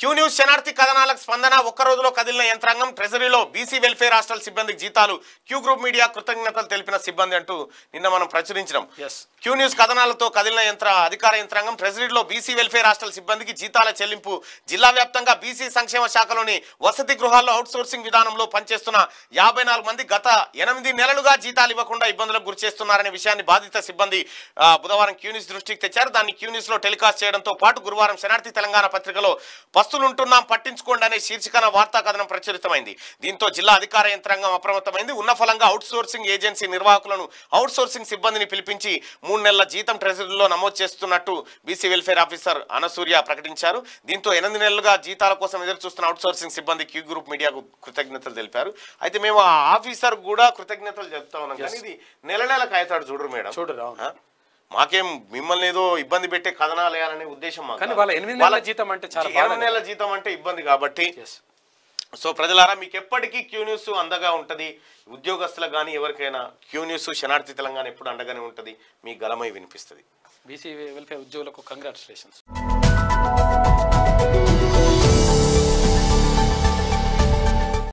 Q news శనార్థి కథనాలకు స్పందన ఒక్క రోజులో కదిలిన యంత్రాంగం ట్రెజరీలో బీసీ వెల్ఫేర్ హాస్టల్ సిబ్బందికి జీతాలు క్యూ గ్రూప్ మీడియా కృతజ్ఞతలు తెలిపిన సిబ్బంది అంటూ నిన్న మనం ప్రచురించినాం క్యూ న్యూస్ కథనాలతో కదిలిన యంత్ర అధికార యంత్రాంగం ట్రెజరీలో బీసీ వెల్ఫేర్ హాస్టల్ సిబ్బందికి జీతాల చెల్లింపు జిల్లా వ్యాప్తంగా బీసీ సంక్షేమ శాఖలోని వసతి గృహాల్లో అవుట్సోర్సింగ్ విధానంలో పనిచేస్తున్న యాభై మంది గత ఎనిమిది నెలలుగా జీతాలు ఇవ్వకుండా ఇబ్బందులకు గురి చేస్తున్నారనే విషయాన్ని బాధిత సిబ్బంది బుధవారం క్యూ న్యూస్ దృష్టికి తెచ్చారు దాన్ని క్యూ న్యూస్ లో టెలికాస్ట్ చేయడంతో పాటు గురువారం శనార్థి తెలంగాణ పత్రికలో ఉంటున్నాం పట్టించుకోండి అనే శీర్షికన వార్తా కథనం ప్రచురితమైంది దీంతో జిల్లా అధికార యంత్రాంగం అప్రమత్తమైంది ఉన్న ఫలంగా అవుట్సోర్సింగ్ ఏజెన్సీ నిర్వాహకులను అవుట్సోర్సింగ్ సిబ్బందిని పిలిపించి మూడు నెలల జీతం ట్రెజరీలో నమోదు చేస్తున్నట్టు బీసీ వెల్ఫేర్ ఆఫీసర్ అనసూర్య ప్రకటించారు దీంతో ఎనిమిది నెలలుగా జీతాల కోసం ఎదురు చూస్తున్న అవుట్సోర్సింగ్ సిబ్బంది క్యూ గ్రూప్ మీడియాకు కృతజ్ఞతలు తెలిపారు అయితే మేము ఆ ఆఫీసర్ కూడా కృతజ్ఞతలు చెప్తా ఉన్నాం కానీ ఇది నెల నెలకు అవుతాడు చూడరు మేడం చూడరు మాకేం మిమ్మల్ని ఏదో ఇబ్బంది పెట్టే కథనాలు వేయాలనే ఉద్దేశం కానీ వాళ్ళ ఎనిమిది నెలల జీతం అంటే చాలా ఎనిమిది నెలల జీతం అంటే ఇబ్బంది కాబట్టి సో ప్రజలారా మీకు ఎప్పటికీ క్యూ న్యూస్ అందగా ఉంటుంది ఉద్యోగస్తులకు కానీ ఎవరికైనా క్యూ న్యూస్ శనార్థి తెలంగాణ ఎప్పుడు అండగానే ఉంటుంది మీ గలమై వినిపిస్తుంది బీసీ వెల్ఫేర్ ఉద్యోగులకు కంగ్రాచులేషన్స్